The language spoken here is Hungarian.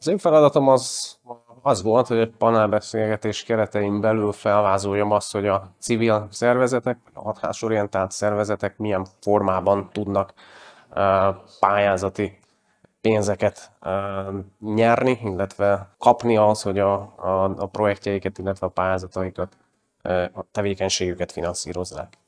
Az én feladatom az, az volt, hogy egy panelbeszélgetés keretein belül felvázoljam azt, hogy a civil szervezetek, a hatásorientált szervezetek milyen formában tudnak pályázati pénzeket nyerni, illetve kapni az, hogy a, a, a projektjeiket, illetve a pályázataikat, a tevékenységüket finanszírozzák.